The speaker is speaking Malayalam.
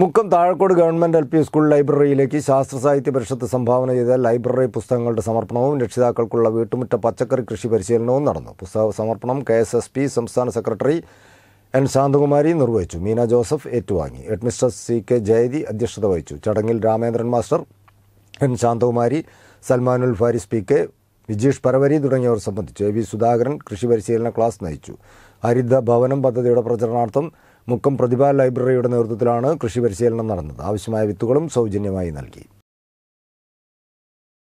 Mukkam Thazhakode government L P school ലൈബ്രറിയിലേക്ക് ശാസ്ത്ര സാഹിത്യ പരിഷത്ത് സംഭാവന ചെയ്ത ലൈബ്രറി പുസ്തകങ്ങളുടെ സമർപ്പണവും രക്ഷിതാക്കൾക്കുള്ള വീട്ടുമുറ്റ പച്ചക്കറി കൃഷി പരിശീലനവും നടന്നു പുസ്തക സമർപ്പണം കെ എസ് എസ് പി സംസ്ഥാന സെക്രട്ടറി എൻ ശാന്തകുമാരി നിർവഹിച്ചു മീന ജോസഫ് ഏറ്റുവാങ്ങി മിസ്റ്റർ സി കെ ജയതി അധ്യക്ഷത വഹിച്ചു ചടങ്ങിൽ Ramendran master N Santhakumari Salmanul Faris P K Vijeesh Paravari തുടങ്ങിയവർ സംബന്ധിച്ചു എ വി സുധാകരൻ കൃഷി പരിശീലന ക്ലാസ് നയിച്ചു ഹരിത ഭവനം പദ്ധതിയുടെ പ്രചരണാർത്ഥം മുക്കം പ്രതിഭാ ലൈബ്രറിയുടെ നേതൃത്വത്തിലാണ് കൃഷി പരിശീലനം നടന്നത് ആവശ്യമായ വിത്തുകളും സൗജന്യമായി നൽകി